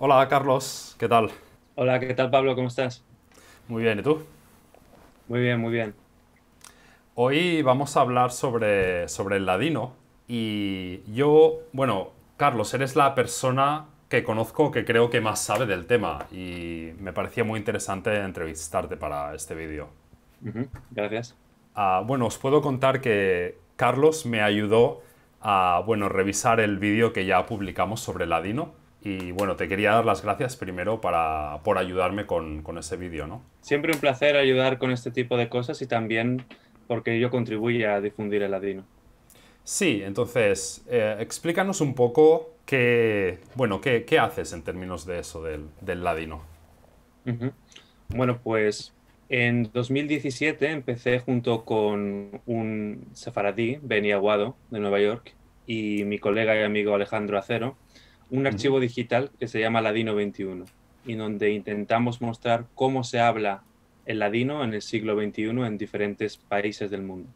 Hola Carlos, ¿qué tal? Hola, ¿qué tal Pablo? ¿Cómo estás? Muy bien, ¿y tú? Muy bien, muy bien. Hoy vamos a hablar sobre, sobre el ladino y yo, bueno, Carlos, eres la persona que conozco que creo que más sabe del tema y me parecía muy interesante entrevistarte para este vídeo. gracias. Ah, bueno, os puedo contar que Carlos me ayudó a, bueno, revisar el vídeo que ya publicamos sobre el ladino y bueno, te quería dar las gracias primero para, por ayudarme con, ese vídeo, ¿no? Siempre un placer ayudar con este tipo de cosas y también porque yo contribuye a difundir el ladino. Sí, entonces, eh, explícanos un poco qué, bueno, qué, haces en términos de eso, del, ladino. Bueno, pues en 2017 empecé junto con un sefaradí, Benny Aguado, de Nueva York, y mi colega y amigo Alejandro Acero, un archivo digital que se llama Ladino 21 y donde intentamos mostrar cómo se habla el ladino en el siglo XXI en diferentes países del mundo.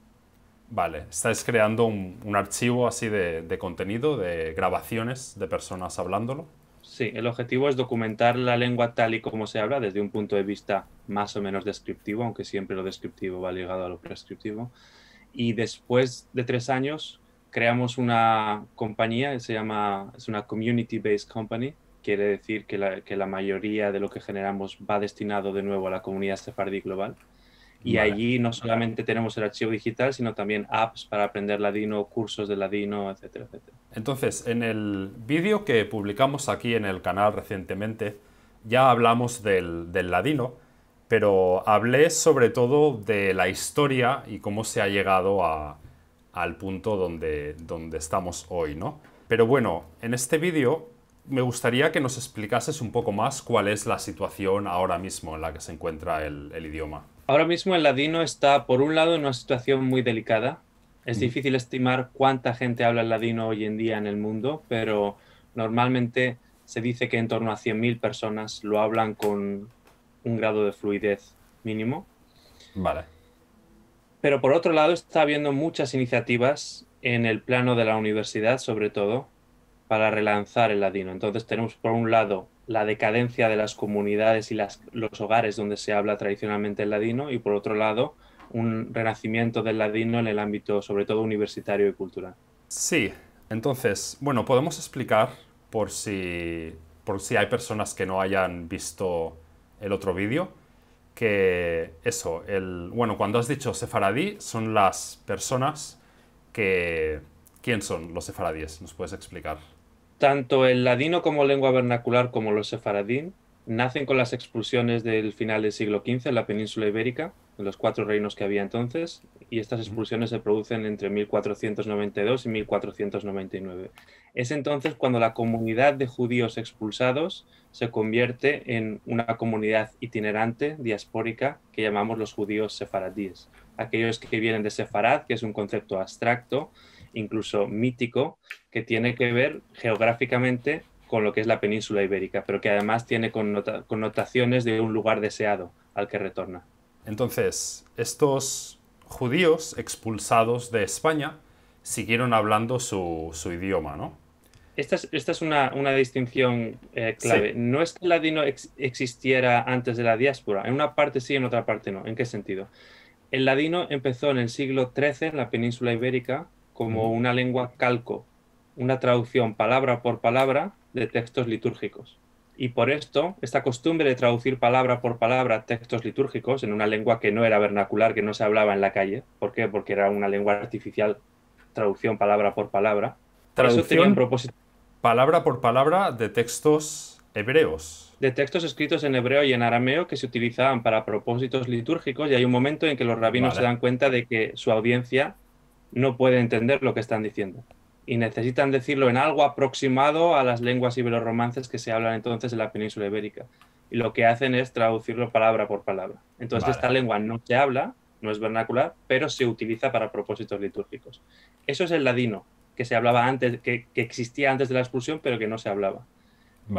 Vale, estáis creando un, archivo así de, de, contenido, de grabaciones de personas hablándolo. Sí, el objetivo es documentar la lengua tal y como se habla desde un punto de vista más o menos descriptivo, aunque siempre lo descriptivo va ligado a lo prescriptivo. Y después de tres años creamos una compañía, se llama, es una community-based company, quiere decir que la, mayoría de lo que generamos va destinado de nuevo a la comunidad sefardí global. Y allí no solamente tenemos el archivo digital, sino también apps para aprender ladino, cursos de ladino, etcétera, Entonces, en el vídeo que publicamos aquí en el canal recientemente, ya hablamos del, del ladino, pero hablé sobre todo de la historia y cómo se ha llegado a, al punto donde, donde estamos hoy, ¿no? Pero bueno, en este vídeo me gustaría que nos explicases un poco más cuál es la situación ahora mismo en la que se encuentra el, idioma. Ahora mismo el ladino está, por un lado, en una situación muy delicada. Es mm. difícil estimar cuánta gente habla el ladino hoy en día en el mundo, pero normalmente se dice que en torno a 100.000 personas lo hablan con un grado de fluidez mínimo. Vale. Pero por otro lado, está habiendo muchas iniciativas en el plano de la universidad, sobre todo, para relanzar el ladino. Entonces tenemos, por un lado, la decadencia de las comunidades y los hogares donde se habla tradicionalmente el ladino y, por otro lado, un renacimiento del ladino en el ámbito, sobre todo, universitario y cultural. Sí, entonces, bueno, podemos explicar por si, por si hay personas que no hayan visto el otro vídeo que eso, el, bueno, cuando has dicho sefaradí, son las personas que... ¿Quién son los sefaradíes? ¿Nos puedes explicar? Tanto el ladino como lengua vernacular como los sefaradín nacen con las expulsiones del final del siglo XV en la península ibérica los cuatro reinos que había entonces, y estas expulsiones se producen entre 1492 y 1499. Es entonces cuando la comunidad de judíos expulsados se convierte en una comunidad itinerante, diaspórica, que llamamos los judíos sefaradíes, aquellos que vienen de Sefarad, que es un concepto abstracto, incluso mítico, que tiene que ver geográficamente con lo que es la península ibérica, pero que además tiene connotaciones de un lugar deseado al que retorna. Entonces, estos judíos expulsados de España siguieron hablando su, idioma, ¿no? Esta es, una, distinción eh, clave. No es que el ladino existiera antes de la diáspora. En una parte sí, en otra parte no. ¿En qué sentido? El ladino empezó en el siglo XIII en la península ibérica como una lengua calco, una traducción palabra por palabra de textos litúrgicos y por esto esta costumbre de traducir palabra por palabra textos litúrgicos en una lengua que no era vernacular, que no se hablaba en la calle. ¿Por qué? Porque era una lengua artificial, traducción palabra por palabra. Traducción propósito. palabra por palabra de textos hebreos. De textos escritos en hebreo y en arameo que se utilizaban para propósitos litúrgicos y hay un momento en que los rabinos se dan cuenta de que su audiencia no puede entender lo que están diciendo y necesitan decirlo en algo aproximado a las lenguas ibero-romances que se hablan entonces en la península ibérica. Y lo que hacen es traducirlo palabra por palabra. Entonces esta lengua no se habla, no es vernacular, pero se utiliza para propósitos litúrgicos. Eso es el ladino, que se hablaba antes, que, existía antes de la expulsión, pero que no se hablaba.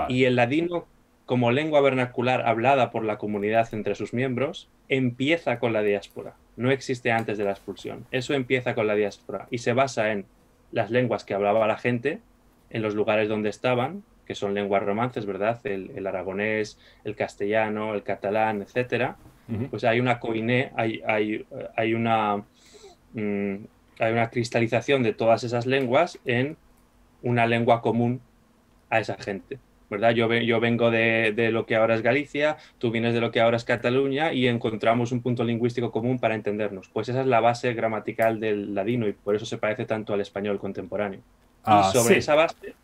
Y el ladino, como lengua vernacular hablada por la comunidad entre sus miembros, empieza con la diáspora. No existe antes de la expulsión. Eso empieza con la diáspora y se basa en las lenguas que hablaba la gente en los lugares donde estaban, que son lenguas romances, ¿verdad? El, aragonés, el castellano, el catalán, etcétera. Pues hay una coine hay, una mm, hay una cristalización de todas esas lenguas en una lengua común a esa gente. Yo, vengo de, lo que ahora es Galicia, tú vienes de lo que ahora es Cataluña y encontramos un punto lingüístico común para entendernos. Pues esa es la base gramatical del ladino y por eso se parece tanto al español contemporáneo. y ah, sobre esa base,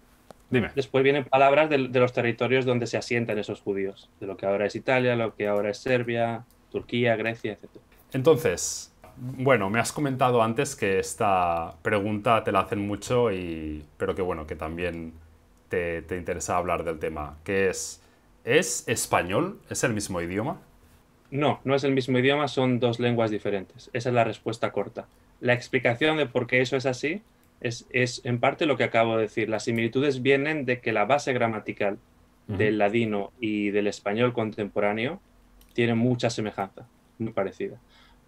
después vienen palabras de, los territorios donde se asientan esos judíos, de lo que ahora es Italia, lo que ahora es Serbia, Turquía, Grecia, etc. Entonces, bueno, me has comentado antes que esta pregunta te la hacen mucho y pero que bueno, que también te, te interesa hablar del tema, que es, ¿es español? ¿Es el mismo idioma? No, no es el mismo idioma, son dos lenguas diferentes. Esa es la respuesta corta. La explicación de por qué eso es así es, en parte lo que acabo de decir. Las similitudes vienen de que la base gramatical del ladino y del español contemporáneo tiene mucha semejanza, muy parecida.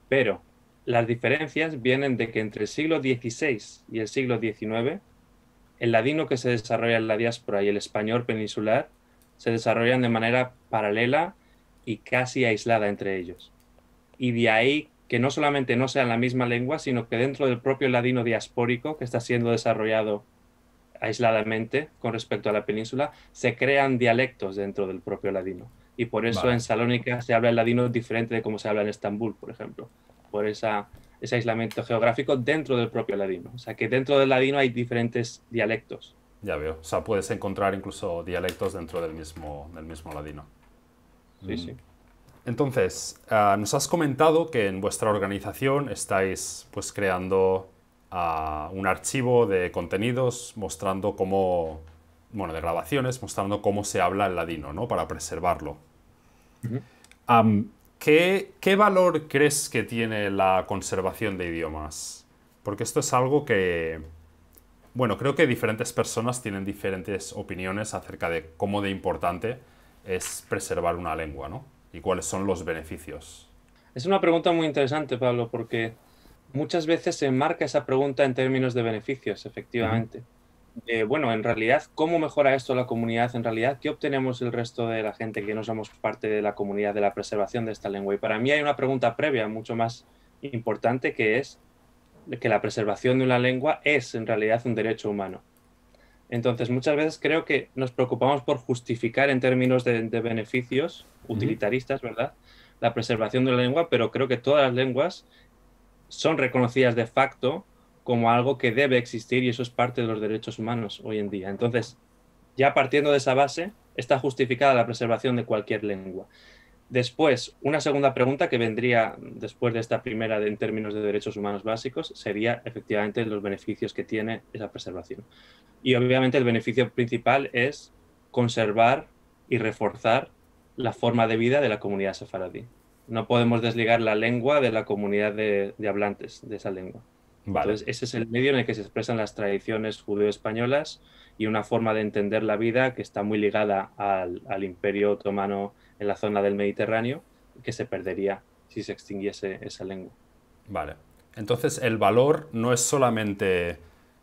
Pero las diferencias vienen de que entre el siglo XVI y el siglo XIX el ladino que se desarrolla en la diáspora y el español peninsular se desarrollan de manera paralela y casi aislada entre ellos. Y de ahí que no solamente no sean la misma lengua, sino que dentro del propio ladino diaspórico que está siendo desarrollado aisladamente con respecto a la península, se crean dialectos dentro del propio ladino. Y por eso en Salónica se habla el ladino diferente de cómo se habla en Estambul, por ejemplo, por esa ese aislamiento geográfico dentro del propio ladino. O sea que dentro del ladino hay diferentes dialectos. Ya veo, o sea, puedes encontrar incluso dialectos dentro del mismo, del mismo ladino. Sí, mm. sí. Entonces, ah, nos has comentado que en vuestra organización estáis pues creando ah, un archivo de contenidos mostrando cómo, bueno, de grabaciones, mostrando cómo se habla el ladino, ¿no? Para preservarlo. ¿Qué, valor crees que tiene la conservación de idiomas? Porque esto es algo que, bueno, creo que diferentes personas tienen diferentes opiniones acerca de cómo de importante es preservar una lengua, ¿no? Y cuáles son los beneficios. Es una pregunta muy interesante, Pablo, porque muchas veces se enmarca esa pregunta en términos de beneficios, efectivamente. Eh, bueno, en realidad, ¿cómo mejora esto la comunidad? En realidad, ¿qué obtenemos el resto de la gente que no somos parte de la comunidad de la preservación de esta lengua? Y para mí hay una pregunta previa mucho más importante que es que la preservación de una lengua es en realidad un derecho humano. Entonces, muchas veces creo que nos preocupamos por justificar en términos de, de beneficios utilitaristas, ¿verdad? La preservación de la lengua, pero creo que todas las lenguas son reconocidas de facto como algo que debe existir y eso es parte de los derechos humanos hoy en día. Entonces, ya partiendo de esa base, está justificada la preservación de cualquier lengua. Después, una segunda pregunta que vendría después de esta primera en términos de derechos humanos básicos sería efectivamente los beneficios que tiene esa preservación. Y obviamente el beneficio principal es conservar y reforzar la forma de vida de la comunidad sefaradí. No podemos desligar la lengua de la comunidad de hablantes de esa lengua ese es el medio en el que se expresan las tradiciones judeo-españolas y una forma de entender la vida que está muy ligada al, al, imperio otomano en la zona del Mediterráneo, que se perdería si se extinguiese esa lengua. Vale. Entonces, el valor no es solamente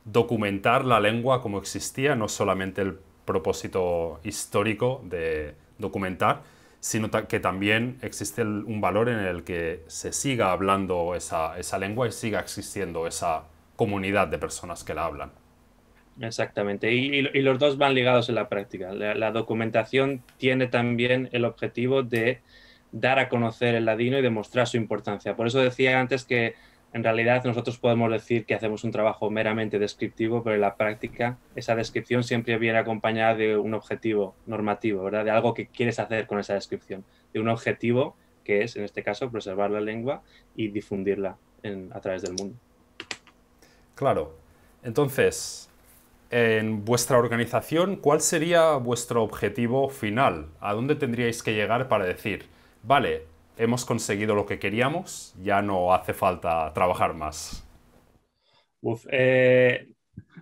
documentar la lengua como existía, no solamente el propósito histórico de documentar, sino que también existe un valor en el que se siga hablando esa, lengua y siga existiendo esa comunidad de personas que la hablan. Exactamente, y, los dos van ligados en la práctica. la, documentación tiene también el objetivo de dar a conocer el ladino y demostrar su importancia. Por eso decía antes que en realidad nosotros podemos decir que hacemos un trabajo meramente descriptivo, pero en la práctica esa descripción siempre viene acompañada de un objetivo normativo, ¿verdad? De algo que quieres hacer con esa descripción, de un objetivo que es, en este caso, preservar la lengua y difundirla a través del mundo. Claro. Entonces, en vuestra organización, ¿cuál sería vuestro objetivo final? ¿A dónde tendríais que llegar para decir, vale, hemos conseguido lo que queríamos, ya no hace falta trabajar más. Eh,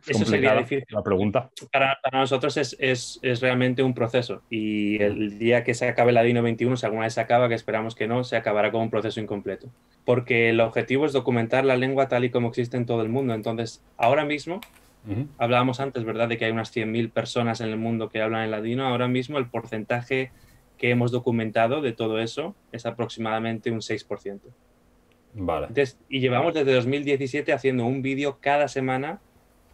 eso sería difícil. La pregunta. Para, nosotros es, realmente un proceso y el día que se acabe el DINO 21, si alguna vez se acaba, que esperamos que no, se acabará como un proceso incompleto. Porque el objetivo es documentar la lengua tal y como existe en todo el mundo. Entonces, ahora mismo, hablábamos antes, ¿verdad?, de que hay unas 100.000 personas en el mundo que hablan el ladino. Ahora mismo el porcentaje que hemos documentado de todo eso es aproximadamente un 6%. Vale. y llevamos desde 2017 haciendo un vídeo cada semana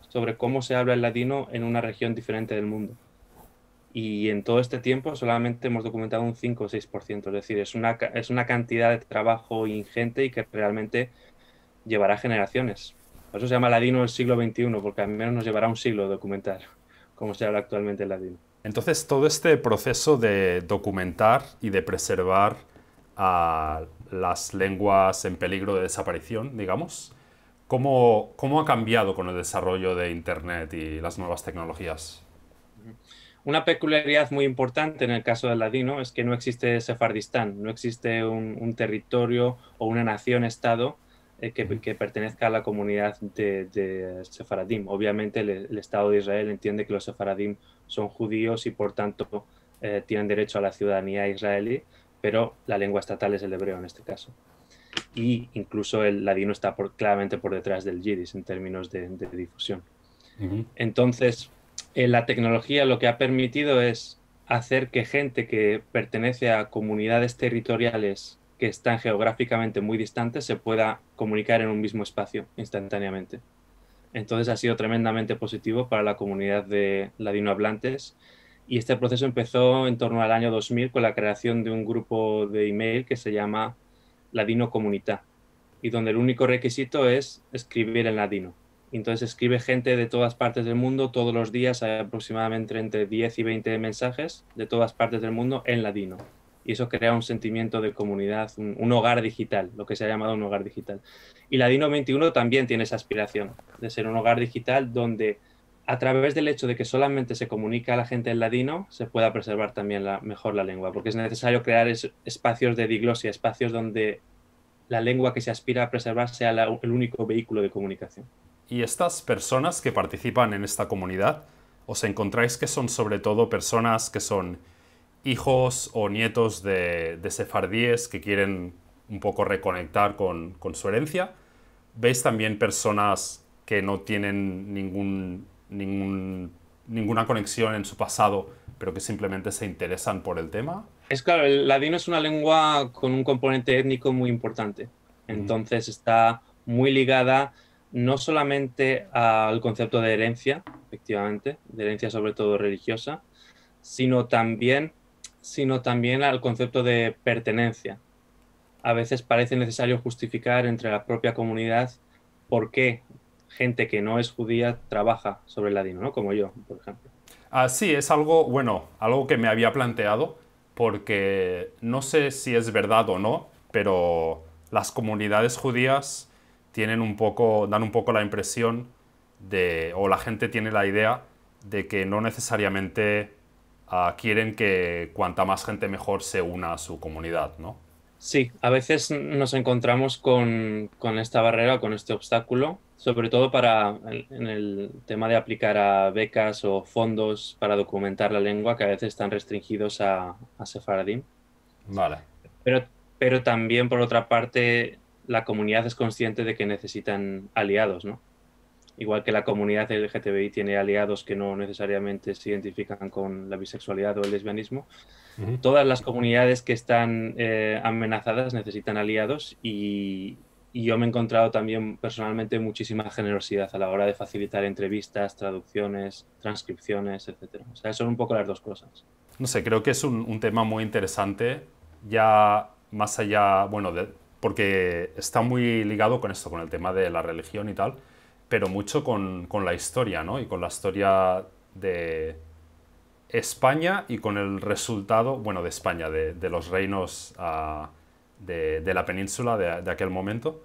sobre cómo se habla el latino en una región diferente del mundo. Y en todo este tiempo solamente hemos documentado un 5 o 6%. Es decir, es una, es una cantidad de trabajo ingente y que realmente llevará generaciones. Por eso se llama ladino el siglo XXI, porque al menos nos llevará un siglo documentar cómo se habla actualmente el ladino. Entonces, todo este proceso de documentar y de preservar a las lenguas en peligro de desaparición, digamos, ¿cómo, ha cambiado con el desarrollo de Internet y las nuevas tecnologías? Una peculiaridad muy importante en el caso del ladino es que no existe Sefardistán, no existe un territorio o una nación-estado eh, que, pertenezca a la comunidad de, de sefaradim. Obviamente el, Estado de Israel entiende que los sefaradim son judíos y por tanto eh, tienen derecho a la ciudadanía israelí, pero la lengua estatal es el hebreo en este caso. Y incluso el ladino está por, claramente por detrás del yidis en términos de, difusión. Entonces, eh, la tecnología lo que ha permitido es hacer que gente que pertenece a comunidades territoriales que están geográficamente muy distantes se pueda comunicar en un mismo espacio instantáneamente. Entonces ha sido tremendamente positivo para la comunidad de hablantes y este proceso empezó en torno al año 2000 con la creación de un grupo de email que se llama Ladino Comunidad y donde el único requisito es escribir en ladino. Entonces escribe gente de todas partes del mundo todos los días, hay aproximadamente entre 10 y 20 mensajes de todas partes del mundo en ladino y eso crea un sentimiento de comunidad, un, hogar digital, lo que se ha llamado un hogar digital. Y Ladino 21 también tiene esa aspiración de ser un hogar digital donde a través del hecho de que solamente se comunica a la gente en ladino, se pueda preservar también la, mejor la lengua, porque es necesario crear espacios de diglosia, espacios donde la lengua que se aspira a preservar sea el único vehículo de comunicación. ¿Y estas personas que participan en esta comunidad, os encontráis que son sobre todo personas que son hijos o nietos de, sefardíes que quieren un poco reconectar con, su herencia. Veis también personas que no tienen ninguna conexión en su pasado, pero que simplemente se interesan por el tema. Es claro, el ladino es una lengua con un componente étnico muy importante. Entonces está muy ligada no solamente al concepto de herencia, efectivamente, de herencia sobre todo religiosa, sino también sino también al concepto de pertenencia. A veces parece necesario justificar entre la propia comunidad por qué gente que no es judía trabaja sobre el ladino, ¿no? Como yo, por ejemplo. Ah, sí, es algo, bueno, algo que me había planteado, porque no sé si es verdad o no, pero las comunidades judías tienen un poco, dan un poco la impresión de, o la gente tiene la idea de que no necesariamente Ah, quieren que cuanta más gente mejor se una a su comunidad, ¿no? Sí, a veces nos encontramos con, esta barrera, con este obstáculo, sobre todo para en, el tema de aplicar a becas o fondos para documentar la lengua, que a veces están restringidos a, a Vale. Pero, pero también, por otra parte, la comunidad es consciente de que necesitan aliados, ¿no? igual que la comunidad LGTBI tiene aliados que no necesariamente se identifican con la bisexualidad o el lesbianismo, todas las comunidades que están eh, amenazadas necesitan aliados y, yo me he encontrado también personalmente muchísima generosidad a la hora de facilitar entrevistas, traducciones, transcripciones, etc. O sea, son un poco las dos cosas. No sé, creo que es un, tema muy interesante, ya más allá, bueno, porque está muy ligado con esto, con el tema de la religión y tal pero mucho con, la historia, ¿no? Y con la historia de España y con el resultado, bueno, de España, de, los reinos ah, de, la península de, aquel momento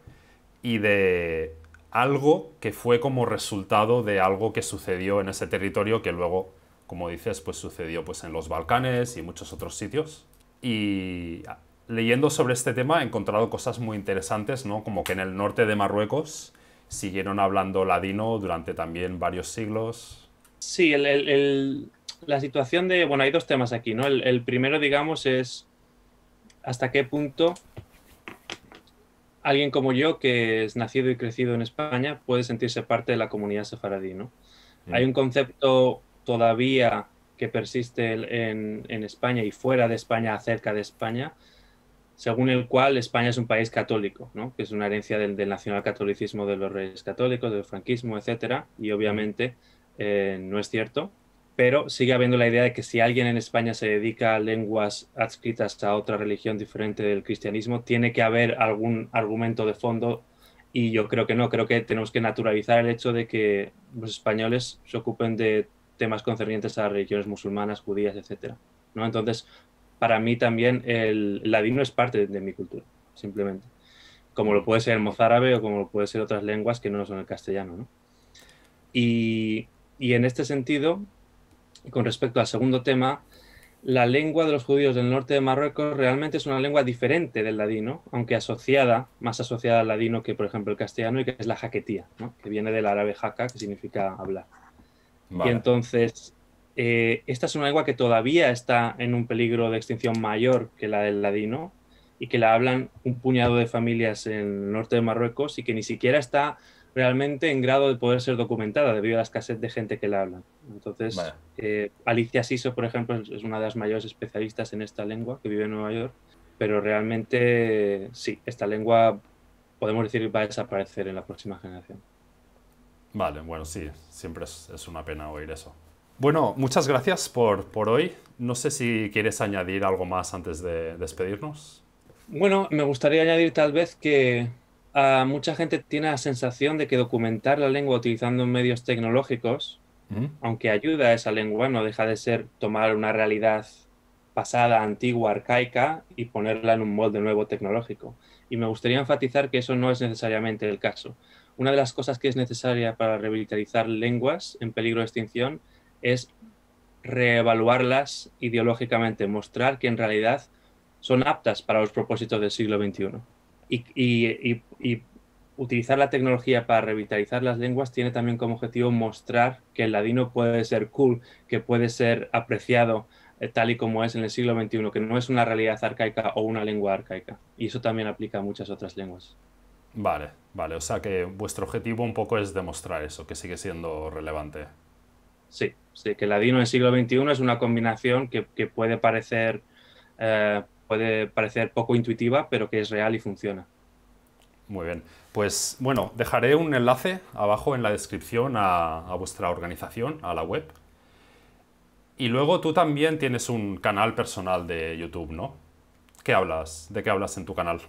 y de algo que fue como resultado de algo que sucedió en ese territorio que luego, como dices, pues sucedió pues en los Balcanes y muchos otros sitios. Y leyendo sobre este tema he encontrado cosas muy interesantes, ¿no? Como que en el norte de Marruecos siguieron hablando ladino durante también varios siglos. Sí, la situación de, bueno, hay dos temas aquí, ¿no? el primero, digamos, es hasta qué punto alguien como yo, que es nacido y crecido en España, puede sentirse parte de la comunidad sefaradí. ¿no? Mm. Hay un concepto todavía que persiste en, en, España y fuera de España, acerca de España, según el cual España es un país católico, que es una herencia del, nacionalcatolicismo de los reyes católicos, del franquismo, etcétera, y obviamente eh, no es cierto, pero sigue habiendo la idea de que si alguien en España se dedica a lenguas adscritas a otra religión diferente del cristianismo, tiene que haber algún argumento de fondo y yo creo que no, creo que tenemos que naturalizar el hecho de que los españoles se ocupen de temas concernientes a religiones musulmanas, judías, etcétera. ¿no? Entonces, para mí también el, ladino es parte de, mi cultura, simplemente. Como lo puede ser el mozárabe o como lo puede ser otras lenguas que no son el castellano. Y, en este sentido, con respecto al segundo tema, la lengua de los judíos del norte de Marruecos realmente es una lengua diferente del ladino, aunque asociada, más asociada al ladino que, por ejemplo, el castellano, y que es la jaquetía, que viene del árabe jaca, que significa hablar. Y entonces, eh, esta es una lengua que todavía está en un peligro de extinción mayor que la del ladino y que la hablan un puñado de familias en el norte de Marruecos y que ni siquiera está realmente en grado de poder ser documentada debido a la escasez de gente que la habla. Entonces, eh, Alicia Siso, por ejemplo, es una de las mayores especialistas en esta lengua que vive en Nueva York, pero realmente sí, esta lengua podemos decir va a desaparecer en la próxima generación. Vale, bueno, sí, siempre es una pena oír eso. Bueno, muchas gracias por, hoy. No sé si quieres añadir algo más antes de despedirnos. Bueno, me gustaría añadir tal vez que mucha gente tiene la sensación de que documentar la lengua utilizando medios tecnológicos, mm. aunque ayuda a esa lengua, no deja de ser tomar una realidad pasada, antigua, arcaica y ponerla en un molde nuevo tecnológico. Y me gustaría enfatizar que eso no es necesariamente el caso. Una de las cosas que es necesaria para revitalizar lenguas en peligro de extinción es reevaluarlas ideológicamente, mostrar que en realidad son aptas para los propósitos del siglo XXI. Y, utilizar la tecnología para revitalizar las lenguas tiene también como objetivo mostrar que el ladino puede ser cool, que puede ser apreciado eh, tal y como es en el siglo XXI, que no es una realidad arcaica o una lengua arcaica. Y eso también aplica a muchas otras lenguas. Vale, vale. O sea que vuestro objetivo un poco es demostrar eso, que sigue siendo relevante. Sí, sí, que la Dino del siglo XXI es una combinación que, puede parecer eh, puede parecer poco intuitiva, pero que es real y funciona. Muy bien. Pues bueno, dejaré un enlace abajo en la descripción a, vuestra organización, a la web. Y luego tú también tienes un canal personal de YouTube, ¿no? ¿Qué hablas? ¿De qué hablas en tu canal?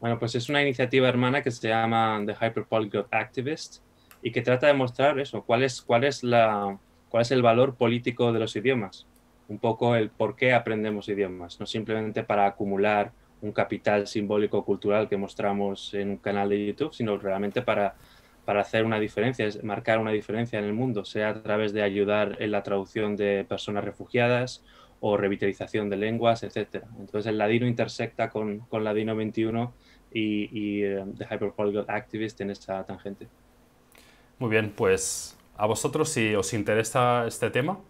Bueno, pues es una iniciativa hermana que se llama The Hyperpolyglot Activist y que trata de mostrar eso, cuál es, cuál es, la, cuál es el valor político de los idiomas, un poco el por qué aprendemos idiomas, no simplemente para acumular un capital simbólico cultural que mostramos en un canal de YouTube, sino realmente para, para hacer una diferencia, marcar una diferencia en el mundo, sea a través de ayudar en la traducción de personas refugiadas o revitalización de lenguas, etc. Entonces el ladino intersecta con, con ladino 21 y, y eh, The Activist en esta tangente. Muy bien, pues a vosotros si os interesa este tema,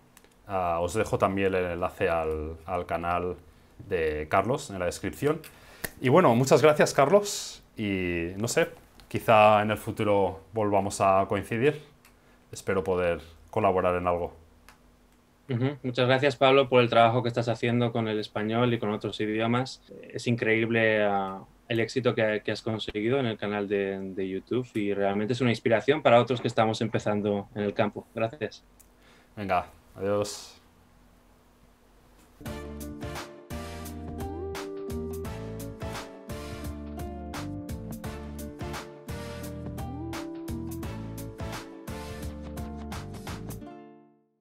ah, os dejo también el enlace al, canal de Carlos en la descripción. Y bueno, muchas gracias Carlos y no sé, quizá en el futuro volvamos a coincidir. Espero poder colaborar en algo. Muchas gracias Pablo por el trabajo que estás haciendo con el español y con otros idiomas. Es increíble ah, el éxito que, has conseguido en el canal de, YouTube y realmente es una inspiración para otros que estamos empezando en el campo. Gracias. Venga, adiós.